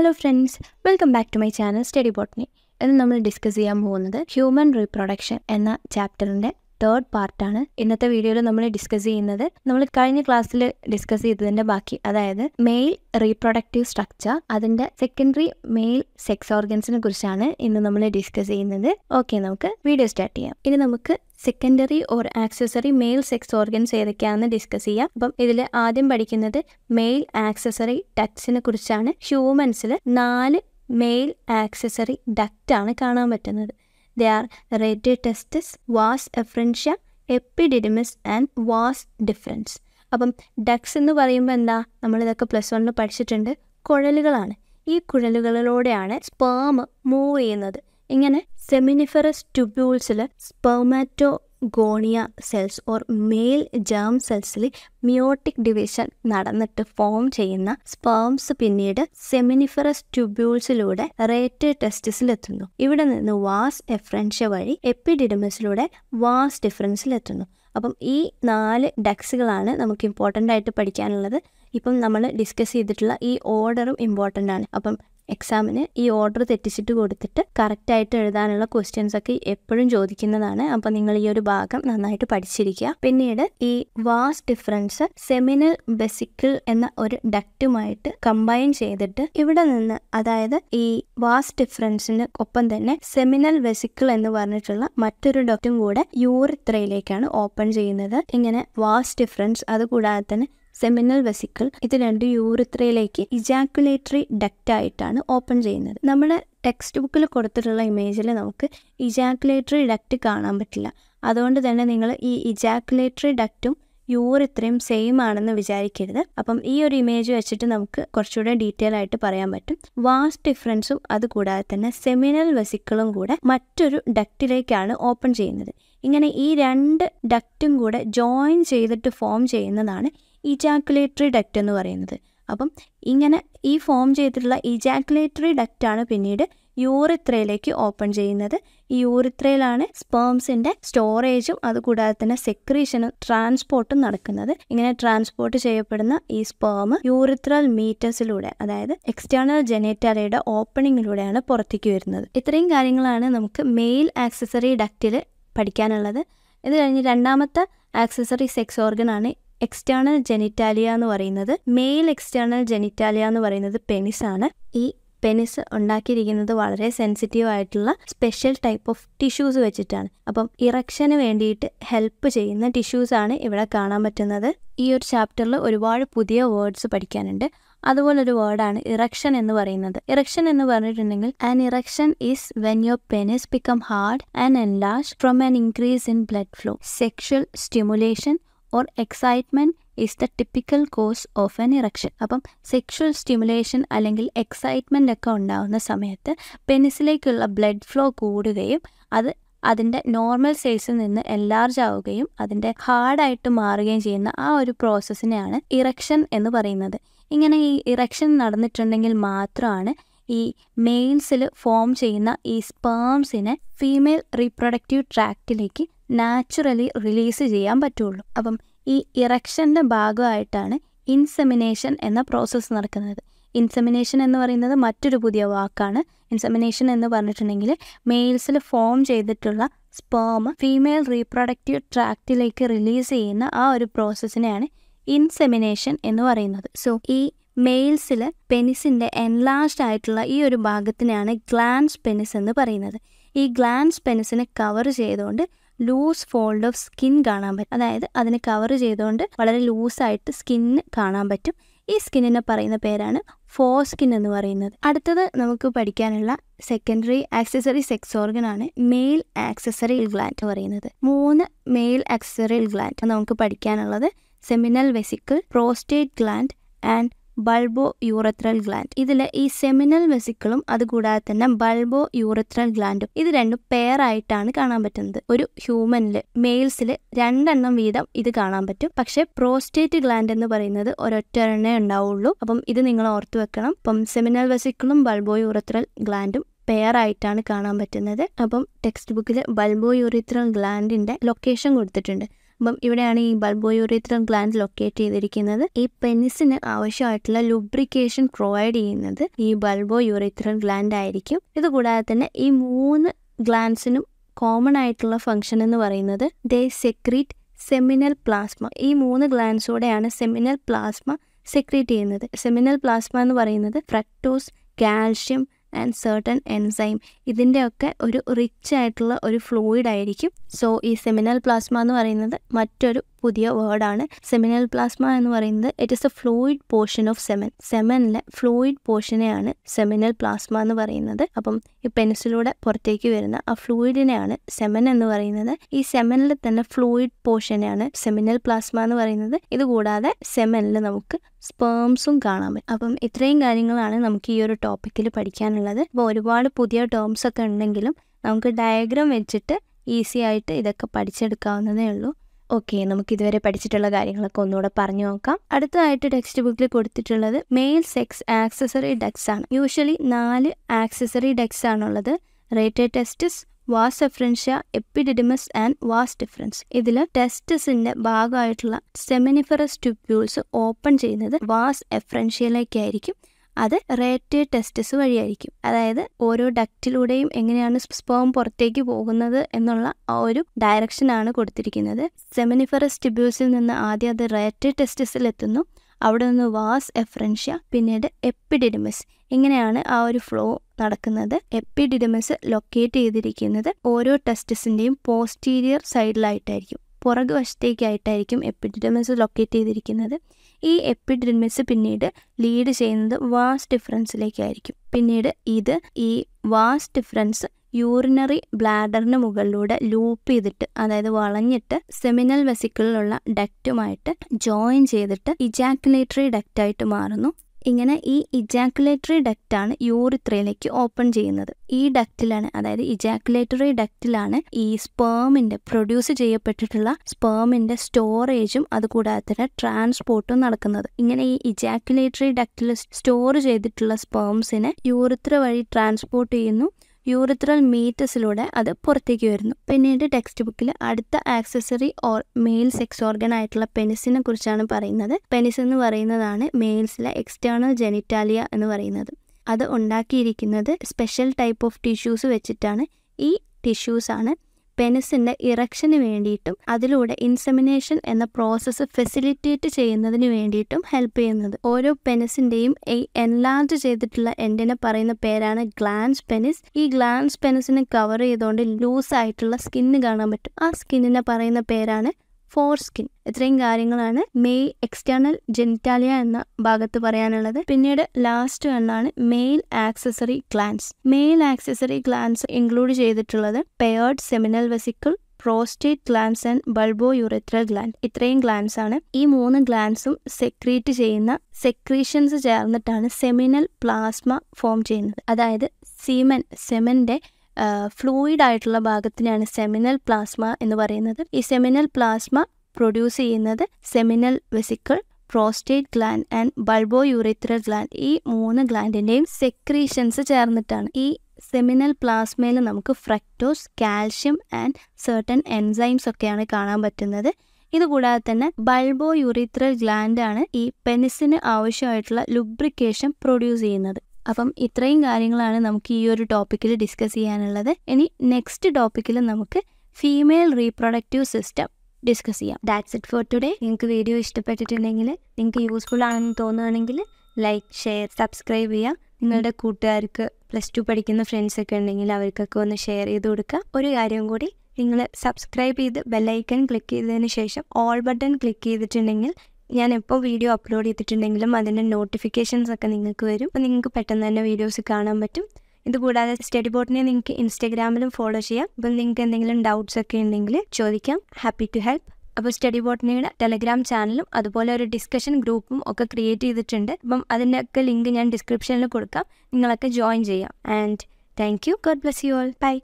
hello friends welcome back to my channel study botany ഇന്ന് നമ്മൾ discuss ചെയ്യാൻ പോകുന്നത് ഹ്യൂമൻ റീപ്രൊഡക്ഷൻ എന്ന ചാപ്റ്ററിൻ്റെ തേർഡ് പാർട്ടാണ് ഇന്നത്തെ വീഡിയോയിൽ നമ്മൾ ഡിസ്കസ് ചെയ്യുന്നത് നമ്മൾ കഴിഞ്ഞ ക്ലാസ്സിൽ ഡിസ്കസ് ചെയ്തതിന്റെ ബാക്കി അതായത് മെയിൽ റീപ്രൊഡക്റ്റീവ് സ്ട്രക്ചർ അതിന്റെ സെക്കൻഡറി മെയിൽ സെക്സ് ഓർഗൻസിനെ കുറിച്ചാണ് ഇന്ന് നമ്മൾ ഡിസ്കസ് ചെയ്യുന്നത് ഓക്കെ നമുക്ക് വീഡിയോ സ്റ്റാർട്ട് ചെയ്യാം ഇനി നമുക്ക് secondary or accessory male sex organs ഏതൊക്കെയാണെന്ന് ഡിസ്കസ് ചെയ്യാം അപ്പം ഇതിൽ ആദ്യം പഠിക്കുന്നത് മെയിൽ ആക്സസറി ടച്ചിനെ കുറിച്ചാണ് ഹ്യൂമൻസിൽ നാല് മെയിൽ ആക്സസറി ഡക്റ്റാണ് കാണാൻ പറ്റുന്നത് Their relative testis was efferentia epididymis and vas deferens അപ്പം ഡക്സ് എന്ന് പറയുമ്പോൾ എന്താ നമ്മൾ ഇതൊക്കെ പ്ലസ് വണ്ണിൽ പഠിച്ചിട്ടുണ്ട് കുഴലുകളാണ് ഈ കുഴലുകളിലൂടെയാണ് സ്പേം മൂവ് ചെയ്യുന്നത് ഇങ്ങനെ സെമിനിഫറസ് ട്യൂബ്യൂൾസിൽ spermatogonia cells or male germ സെൽസിൽ മിയോട്ടിക് ഡിവിഷൻ നടന്നിട്ട് ഫോം ചെയ്യുന്ന സ്പേംസ് പിന്നീട് സെമിനിഫറസ് ട്യൂബ്യൂൾസിലൂടെ റേറ്റ് ടെസ്റ്റിസിലെത്തുന്നു ഇവിടെ നിന്ന് വാസ് എഫ്രൻഷ്യ വഴി എപ്പിഡിഡമസിലൂടെ വാസ് ഡിഫറൻസിലെത്തുന്നു അപ്പം ഈ നാല് ഡക്സുകളാണ് നമുക്ക് ഇമ്പോർട്ടൻ്റ് ആയിട്ട് പഠിക്കാനുള്ളത് ഇപ്പം നമ്മൾ ഡിസ്കസ് ചെയ്തിട്ടുള്ള ഈ ഓർഡറും ഇമ്പോർട്ടൻ്റ് ആണ് അപ്പം എക്സാമിന് ഈ ഓർഡർ തെറ്റിച്ചിട്ട് കൊടുത്തിട്ട് കറക്റ്റായിട്ട് എഴുതാനുള്ള ക്വസ്റ്റ്യൻസ് ഒക്കെ എപ്പോഴും ചോദിക്കുന്നതാണ് അപ്പോൾ നിങ്ങൾ ഈ ഒരു ഭാഗം നന്നായിട്ട് പഠിച്ചിരിക്കുക പിന്നീട് ഈ വാസ് ഡിഫറൻസ് സെമിനൽ ബെസിക്കിൾ എന്ന ഒരു ഡക്റ്റുമായിട്ട് കമ്പൈൻ ചെയ്തിട്ട് ഇവിടെ നിന്ന് അതായത് ഈ വാസ് ഡിഫറൻസിന് ഒപ്പം തന്നെ സെമിനൽ വെസിക്കിൾ എന്ന് പറഞ്ഞിട്ടുള്ള മറ്റൊരു ഡക്റ്റും കൂടെ യൂറിത്രയിലേക്കാണ് ഓപ്പൺ ചെയ്യുന്നത് ഇങ്ങനെ വാസ് ഡിഫറൻസ് അതുകൂടാതെ തന്നെ സെമിനൽ വെസിക്കിൾ ഇത് രണ്ട് യൂറിത്രയിലേക്ക് ഇജാക്കുലേറ്ററി ഡക്റ്റായിട്ടാണ് ഓപ്പൺ ചെയ്യുന്നത് നമ്മുടെ ടെക്സ്റ്റ് ബുക്കിൽ കൊടുത്തിട്ടുള്ള ഇമേജിൽ നമുക്ക് ഇജാക്കുലേറ്ററി ഡക്റ്റ് കാണാൻ പറ്റില്ല അതുകൊണ്ട് തന്നെ നിങ്ങൾ ഈ ഇജാക്കുലേറ്ററി ഡക്റ്റും യൂർ ഇത്രയും സെയിം ആണെന്ന് വിചാരിക്കരുത് അപ്പം ഈ ഒരു ഇമേജ് വെച്ചിട്ട് നമുക്ക് കുറച്ചുകൂടെ ഡീറ്റെയിൽ ആയിട്ട് പറയാൻ പറ്റും വാസ്റ്റ് ഡിഫറൻസും അതുകൂടാതെ തന്നെ സെമിനൽ വെസിക്കിളും കൂടെ മറ്റൊരു ഡക്റ്റിലേക്കാണ് ഓപ്പൺ ചെയ്യുന്നത് ഇങ്ങനെ ഈ രണ്ട് ഡക്റ്റും കൂടെ ജോയിൻ ചെയ്തിട്ട് ഫോം ചെയ്യുന്നതാണ് ഇജാക്കുലേറ്ററി ഡക്റ്റ് എന്ന് പറയുന്നത് അപ്പം ഇങ്ങനെ ഈ ഫോം ചെയ്തിട്ടുള്ള ഇജാക്കുലേറ്ററി ഡക്റ്റാണ് പിന്നീട് യൂറിത്രയിലേക്ക് ഓപ്പൺ ചെയ്യുന്നത് ഈ യൂറിത്രയിലാണ് സ്പേംസിൻ്റെ സ്റ്റോറേജും അതുകൂടാതെ തന്നെ സെക്രീഷനും ട്രാൻസ്പോർട്ടും നടക്കുന്നത് ഇങ്ങനെ ട്രാൻസ്പോർട്ട് ചെയ്യപ്പെടുന്ന ഈ സ്പേം യൂറിത്രൽ മീറ്റേഴ്സിലൂടെ അതായത് എക്സ്റ്റേണൽ ജനേറ്ററിയുടെ ഓപ്പണിങ്ങിലൂടെയാണ് പുറത്തേക്ക് വരുന്നത് ഇത്രയും കാര്യങ്ങളാണ് നമുക്ക് മെയിൽ ആക്സസറി ഡക്റ്റിൽ പഠിക്കാനുള്ളത് ഇത് കഴിഞ്ഞ് രണ്ടാമത്തെ ആക്സസറി സെക്സ് ഓർഗനാണ് എക്സ്റ്റേണൽ ജെനിറ്റാലിയ എന്ന് പറയുന്നത് മെയിൽ എക്സ്റ്റേണൽ ജെനിറ്റാലിയ എന്ന് പറയുന്നത് പെനിസ് ആണ് ഈ പെനിസ് ഉണ്ടാക്കിയിരിക്കുന്നത് വളരെ സെൻസിറ്റീവ് ആയിട്ടുള്ള സ്പെഷ്യൽ ടൈപ്പ് ഓഫ് ടിഷ്യൂസ് വെച്ചിട്ടാണ് അപ്പം ഇറക്ഷന് വേണ്ടിയിട്ട് ഹെൽപ്പ് ചെയ്യുന്ന ടിഷ്യൂസ് ആണ് ഇവിടെ കാണാൻ പറ്റുന്നത് ഈ ഒരു ചാപ്റ്ററിൽ ഒരുപാട് പുതിയ വേർഡ്സ് പഠിക്കാനുണ്ട് അതുപോലൊരു വേർഡാണ് ഇറക്ഷൻ എന്ന് പറയുന്നത് ഇറക്ഷൻ എന്ന് പറഞ്ഞിട്ടുണ്ടെങ്കിൽ an erection is when your penis become hard and last from an increase in blood flow sexual stimulation or excitement is the typical cause of an erection അപ്പം സെക്ഷൽ സ്റ്റിമുലേഷൻ അല്ലെങ്കിൽ excitement ഒക്കെ ഉണ്ടാകുന്ന സമയത്ത് പെനിസിലേക്കുള്ള blood flow കൂടുകയും അത് അതിൻ്റെ normal സൈസിൽ നിന്ന് എൻലാർജ് ആവുകയും അതിൻ്റെ ഹാർഡായിട്ട് മാറുകയും ചെയ്യുന്ന ആ ഒരു പ്രോസസ്സിനെയാണ് ഇറക്ഷൻ എന്ന് പറയുന്നത് ഇങ്ങനെ ഈ ഇറക്ഷൻ നടന്നിട്ടുണ്ടെങ്കിൽ മാത്രമാണ് ഈ മെയിൽസിൽ ഫോം ചെയ്യുന്ന ഈ സ്പേംസിനെ ഫീമെയിൽ റീപ്രൊഡക്റ്റീവ് ട്രാക്റ്റിലേക്ക് നാച്ചുറലി റിലീസ് ചെയ്യാൻ പറ്റുള്ളൂ അപ്പം ഈ ഇറക്ഷൻ്റെ ഭാഗമായിട്ടാണ് ഇൻസെമിനേഷൻ എന്ന പ്രോസസ്സ് നടക്കുന്നത് ഇൻസെമിനേഷൻ എന്ന് പറയുന്നത് മറ്റൊരു പുതിയ വാക്കാണ് ഇൻസെമിനേഷൻ എന്ന് പറഞ്ഞിട്ടുണ്ടെങ്കിൽ മെയിൽസിൽ ഫോം ചെയ്തിട്ടുള്ള സ്പേം ഫീമെയിൽ റീപ്രൊഡക്റ്റീവ് ട്രാക്റ്റിലേക്ക് റിലീസ് ചെയ്യുന്ന ആ ഒരു പ്രോസസ്സിനെയാണ് ഇൻസെമിനേഷൻ എന്ന് പറയുന്നത് സോ ഈ മെയിൽസിൽ പെനിസിൻ്റെ എൻലാർജ്ഡ് ആയിട്ടുള്ള ഈ ഒരു ഭാഗത്തിനെയാണ് ഗ്ലാൻസ് പെനിസ് എന്ന് പറയുന്നത് ഈ ഗ്ലാൻസ് പെനിസിനെ കവർ ചെയ്തുകൊണ്ട് ലൂസ് ഫോൾഡ് ഓഫ് സ്കിൻ കാണാൻ പറ്റും അതായത് അതിനെ കവർ ചെയ്തുകൊണ്ട് വളരെ ലൂസായിട്ട് സ്കിന്ന് കാണാൻ പറ്റും ഈ സ്കിന്നിനെ പറയുന്ന പേരാണ് ഫോ സ്കിൻ എന്ന് പറയുന്നത് അടുത്തത് നമുക്ക് പഠിക്കാനുള്ള സെക്കൻഡറി ആക്സസറി സെക്സ് ഓർഗൻ ആണ് മെയിൽ ആക്സസറി ഗ്ലാൻഡ് പറയുന്നത് മൂന്ന് മെയിൽ ആക്സസറി ഗ്ലാൻഡ് നമുക്ക് പഠിക്കാനുള്ളത് seminal vesicle prostate gland and bulbourethral gland ഇതിലെ ഈ സെമിനൽ വെസിക്കിളും അതുകൂടാതെ തന്നെ ബൾബോ യൂറത്രൽ ഗ്ലാൻഡും ഇത് രണ്ടും പെയർ ആയിട്ടാണ് കാണാൻ പറ്റുന്നത് ഒരു ഹ്യൂമനില് മെയിൽസില് രണ്ടെണ്ണം വീതം ഇത് കാണാൻ പറ്റും പക്ഷേ പ്രോസ്റ്റേറ്റ് ഗ്ലാൻഡ് എന്ന് പറയുന്നത് എണ്ണേ ഉണ്ടാവുള്ളൂ അപ്പം ഇത് നിങ്ങൾ ഓർത്തു വെക്കണം അപ്പം സെമിനൽ വെസിക്കിളും ബൾബോ യൂറത്രൽ ഗ്ലാൻഡും പെയർ ആയിട്ടാണ് കാണാൻ പറ്റുന്നത് അപ്പം ടെക്സ്റ്റ് ബുക്കിൽ ബൾബോ യൂറിത്രൽ ഗ്ലാൻഡിന്റെ ലൊക്കേഷൻ കൊടുത്തിട്ടുണ്ട് അപ്പം ഇവിടെയാണ് ഈ ബൾബോയൂറിത്രൽ ഗ്ലാൻഡ് ലൊക്കേറ്റ് ചെയ്തിരിക്കുന്നത് ഈ പെനിസിന് ആവശ്യമായിട്ടുള്ള ലുബ്രിക്കേഷൻ പ്രൊവൈഡ് ചെയ്യുന്നത് ഈ ബൾബോ ബൾബോയൂറിത്രൽ ഗ്ലാൻഡ് ആയിരിക്കും ഇതുകൂടാതെ തന്നെ ഈ മൂന്ന് ഗ്ലാൻസിനും കോമൺ ആയിട്ടുള്ള ഫംഗ്ഷൻ എന്ന് പറയുന്നത് ദേ സെക്രീറ്റ് സെമിനൽ പ്ലാസ്മ ഈ മൂന്ന് ഗ്ലാൻസോടെയാണ് സെമിനൽ പ്ലാസ്മ സെക്രീറ്റ് ചെയ്യുന്നത് സെമിനൽ പ്ലാസ്മ എന്ന് പറയുന്നത് fructose calcium and certain enzyme ഇതിൻ്റെയൊക്കെ ഒരു റിച്ച് ആയിട്ടുള്ള ഒരു ഫ്ലൂയിഡ് ആയിരിക്കും സോ ഈ സെമിനൽ പ്ലാസ്മ എന്ന് പറയുന്നത് മറ്റൊരു പുതിയ വേർഡാണ് സെമിനൽ പ്ലാസ്മ എന്ന് പറയുന്നത് it is a fluid portion of semen സെമനിലെ ഫ്ലൂയിഡ് പോർഷനെയാണ് സെമിനൽ പ്ലാസ്മ എന്ന് പറയുന്നത് അപ്പം ഈ പെൻസിലൂടെ പുറത്തേക്ക് വരുന്ന ആ ഫ്ലൂയിഡിനെയാണ് സെമൻ എന്ന് പറയുന്നത് ഈ സെമനിൽ തന്നെ ഫ്ലൂയിഡ് പോർഷനെയാണ് സെമിനൽ പ്ലാസ്മ എന്ന് പറയുന്നത് ഇതുകൂടാതെ സെമനിൽ നമുക്ക് സ്പേംസും കാണാൻ പറ്റും അപ്പം ഇത്രയും കാര്യങ്ങളാണ് നമുക്ക് ഈ ഒരു ടോപ്പിക്കിൽ പഠിക്കാനുള്ളത് അപ്പോൾ ഒരുപാട് പുതിയ ടേംസ് ഒക്കെ ഉണ്ടെങ്കിലും നമുക്ക് ഡയഗ്രാം വെച്ചിട്ട് ഈസി ആയിട്ട് ഇതൊക്കെ പഠിച്ചെടുക്കാവുന്നതേ ഉള്ളൂ ഓക്കെ നമുക്ക് ഇതുവരെ പഠിച്ചിട്ടുള്ള കാര്യങ്ങളൊക്കെ ഒന്നുകൂടെ പറഞ്ഞു നോക്കാം അടുത്തതായിട്ട് ടെക്സ്റ്റ് ബുക്കിൽ കൊടുത്തിട്ടുള്ളത് മെയിൽ സെക്സ് ആക്സസറി ഡെക്സ് ആണ് യൂഷ്വലി നാല് ആക്സസറി ഡെക്സ് ആണുള്ളത് rete testis vas efferentia epididymis and vas deferens ഇതിൽ ടെസ്റ്റസിന്റെ ഭാഗമായിട്ടുള്ള സെമിനിഫറസ് ട്യൂബ്യൂൾസ് ഓപ്പൺ ചെയ്യുന്നത് വാസ് എഫ്രൻഷ്യയിലേക്കായിരിക്കും അത് റേറ്റ് ടെസ്റ്റസ് വഴിയായിരിക്കും അതായത് ഓരോ ഡക്റ്റിലൂടെയും എങ്ങനെയാണ് സ്പോം പുറത്തേക്ക് പോകുന്നത് എന്നുള്ള ആ ഒരു ആണ് കൊടുത്തിരിക്കുന്നത് സെമിനിഫറസ് ടിബ്യൂസിൽ നിന്ന് ആദ്യം അത് റേറ്റ് ടെസ്റ്റസിൽ എത്തുന്നു അവിടെ നിന്ന് വാസ് എഫ്രൻഷ്യ പിന്നീട് എപ്പിഡിഡിമസ് ഇങ്ങനെയാണ് ആ ഒരു ഫ്ലോ നടക്കുന്നത് എപ്പിഡിഡിമസ് ലൊക്കേറ്റ് ചെയ്തിരിക്കുന്നത് ഓരോ ടെസ്റ്റസിൻ്റെയും പോസ്റ്റീരിയർ സൈഡിലായിട്ടായിരിക്കും പുറകുവശത്തേക്കായിട്ടായിരിക്കും എപ്പിഡിഡിമസ് ലൊക്കേറ്റ് ചെയ്തിരിക്കുന്നത് ഈ എപ്പിഡെർമിസ് പിന്നീട് ലീഡ് ചെയ്യുന്നത് വാസ് ഡിഫറൻസിലേക്കായിരിക്കും പിന്നീട് ഇത് ഈ വാസ് ഡിഫറൻസ് യൂറിനറി ബ്ലാഡറിന് മുകളിലൂടെ ലൂപ്പ് ചെയ്തിട്ട് അതായത് വളഞ്ഞിട്ട് സെമിനൽ വെസിക്കിളിലുള്ള ഡക്റ്റുമായിട്ട് ജോയിൻ ചെയ്തിട്ട് ഇജാക്കുലേറ്ററി ഡക്റ്റായിട്ട് മാറുന്നു ഇങ്ങനെ ഈ ഇജാക്കുലേറ്ററി ഡക്റ്റാണ് യൂറിത്രയിലേക്ക് ഓപ്പൺ ചെയ്യുന്നത് ഈ ഡക്റ്റിലാണ് അതായത് ഇജാക്കുലേറ്ററി ഡക്റ്റിലാണ് ഈ സ്പേമിന്റെ പ്രൊഡ്യൂസ് ചെയ്യപ്പെട്ടിട്ടുള്ള സ്പേമിന്റെ സ്റ്റോറേജും അതുകൂടാതെ തന്നെ ട്രാൻസ്പോർട്ടും നടക്കുന്നത് ഇങ്ങനെ ഈ ഇജാക്കുലേറ്ററി ഡക്റ്റിൽ സ്റ്റോർ ചെയ്തിട്ടുള്ള സ്പേംസിനെ യൂറിത്ര വഴി ട്രാൻസ്പോർട്ട് ചെയ്യുന്നു യൂറിത്രൽ മീറ്റസിലൂടെ അത് പുറത്തേക്ക് വരുന്നു പിന്നീട് ടെക്സ്റ്റ് ബുക്കിൽ അടുത്ത accessory or male sex organ ആയിട്ടുള്ള പെനിസിനെ കുറിച്ചാണ് പറയുന്നത് പെനിസ് എന്ന് പറയുന്നതാണ് മെയിൽസിലെ എക്സ്റ്റേണൽ ജെനിറ്റാലിയ എന്ന് പറയുന്നത് അത് ഉണ്ടാക്കിയിരിക്കുന്നത് സ്പെഷ്യൽ ടൈപ്പ് ഓഫ് ടിഷ്യൂസ് വെച്ചിട്ടാണ് ഈ ടിഷ്യൂസാണ് പെനിസിന്റെ ഇറക്ഷന് വേണ്ടിയിട്ടും അതിലൂടെ ഇൻസെമിനേഷൻ എന്ന പ്രോസസ്സ് ഫെസിലിറ്റേറ്റ് ചെയ്യുന്നതിന് വേണ്ടിയിട്ടും ഹെൽപ്പ് ചെയ്യുന്നത് ഓരോ പെനിസിന്റെയും ഈ എൻലാർജ് ചെയ്തിട്ടുള്ള എൻഡിനെ പറയുന്ന പേരാണ് ഗ്ലാൻസ് പെനിസ് ഈ ഗ്ലാൻസ് പെനിസിനെ കവർ ചെയ്തുകൊണ്ട് ലൂസ് ആയിട്ടുള്ള സ്കിന്ന് കാണാൻ പറ്റും ആ സ്കിന്നിനെ പറയുന്ന പേരാണ് ഫോർ സ്കിൻ ഇത്രയും കാര്യങ്ങളാണ് മെയിൽ എക്സ്റ്റേണൽ ജെനിറ്റാലിയ എന്ന ഭാഗത്ത് പറയാനുള്ളത് പിന്നീട് ലാസ്റ്റ് എന്നാണ് male accessory glands male accessory glands include ചെയ്തിട്ടുള്ളത് paired seminal vesicle prostate glands and bulbourethral gland ഇത്രയും ഗ്ലാൻസ് ആണ് ഈ മൂന്ന് ഗ്ലാൻസും സെക്രീറ്റ് ചെയ്യുന്ന സെക്രീഷൻസ് ചേർന്നിട്ടാണ് സെമിനൽ പ്ലാസ്മ ഫോം ചെയ്യുന്നത് അതായത് സീമൻ സെമന്റെ ഫ്ലൂയിഡ് ആയിട്ടുള്ള ഭാഗത്തിനെയാണ് സെമിനൽ പ്ലാസ്മ എന്ന് പറയുന്നത് ഈ സെമിനൽ പ്ലാസ്മ പ്രൊഡ്യൂസ് ചെയ്യുന്നത് seminal vesicle prostate gland and bulbourethral gland ഈ മൂന്ന് ഗ്ലാൻഡിൻ്റെയും സെക്രീഷൻസ് ചേർന്നിട്ടാണ് ഈ സെമിനൽ പ്ലാസ്മയിൽ നമുക്ക് fructose calcium and certain enzymes ഒക്കെയാണ് കാണാൻ പറ്റുന്നത് ഇതുകൂടാതെ തന്നെ ബൾബോ യൂറിത്രൽ ഗ്ലാൻഡാണ് ഈ പെനിസിന് ആവശ്യമായിട്ടുള്ള ലുബ്രിക്കേഷൻ പ്രൊഡ്യൂസ് ചെയ്യുന്നത് അപ്പം ഇത്രയും കാര്യങ്ങളാണ് നമുക്ക് ഈ ഒരു ടോപ്പിക്കിൽ ഡിസ്കസ് ചെയ്യാനുള്ളത് ഇനി നെക്സ്റ്റ് ടോപ്പിക്കിൽ നമുക്ക് ഫീമെയിൽ റീപ്രൊഡക്റ്റീവ് സിസ്റ്റം ഡിസ്കസ് ചെയ്യാം ദാറ്റ്സ് ഇറ്റ് ഫോർ ടുഡേ നിങ്ങൾക്ക് വീഡിയോ ഇഷ്ടപ്പെട്ടിട്ടുണ്ടെങ്കിൽ നിങ്ങൾക്ക് യൂസ്ഫുൾ ആണെന്ന് തോന്നുകയാണെങ്കിൽ ലൈക്ക് ഷെയർ സബ്സ്ക്രൈബ് ചെയ്യുക നിങ്ങളുടെ കൂട്ടുകാർക്ക് പ്ലസ് ടു പഠിക്കുന്ന ഫ്രണ്ട്സൊക്കെ ഉണ്ടെങ്കിൽ അവർക്കൊക്കെ ഒന്ന് ഷെയർ ചെയ്ത് കൊടുക്കുക ഒരു കാര്യം കൂടി നിങ്ങൾ സബ്സ്ക്രൈബ് ചെയ്ത് ബെല്ലൈക്കൺ ക്ലിക്ക് ചെയ്തതിന് ശേഷം ഓൾ ബട്ടൺ ക്ലിക്ക് ചെയ്തിട്ടുണ്ടെങ്കിൽ ഞാൻ എപ്പോൾ വീഡിയോ അപ്ലോഡ് ചെയ്തിട്ടുണ്ടെങ്കിലും അതിൻ്റെ നോട്ടിഫിക്കേഷൻസ് ഒക്കെ നിങ്ങൾക്ക് വരും അപ്പോൾ നിങ്ങൾക്ക് പെട്ടെന്ന് തന്നെ വീഡിയോസ് കാണാൻ പറ്റും ഇതുകൂടാതെ സ്റ്റഡി ബോർഡിനെ നിങ്ങൾക്ക് ഇൻസ്റ്റാഗ്രാമിലും ഫോളോ ചെയ്യാം അപ്പം നിങ്ങൾക്ക് എന്തെങ്കിലും ഡൗട്ട്സ് ഒക്കെ ഉണ്ടെങ്കിൽ ചോദിക്കാം ഹാപ്പി ടു ഹെൽപ്പ് അപ്പോൾ സ്റ്റഡി ബോട്ടനിയുടെ ടെലഗ്രാം ചാനലും അതുപോലെ ഒരു ഡിസ്കഷൻ ഗ്രൂപ്പും ഒക്കെ ക്രിയേറ്റ് ചെയ്തിട്ടുണ്ട് അപ്പം അതിൻ്റെയൊക്കെ ലിങ്ക് ഞാൻ ഡിസ്ക്രിപ്ഷനിൽ കൊടുക്കാം നിങ്ങളൊക്കെ ജോയിൻ ചെയ്യാം and thank you God bless you all by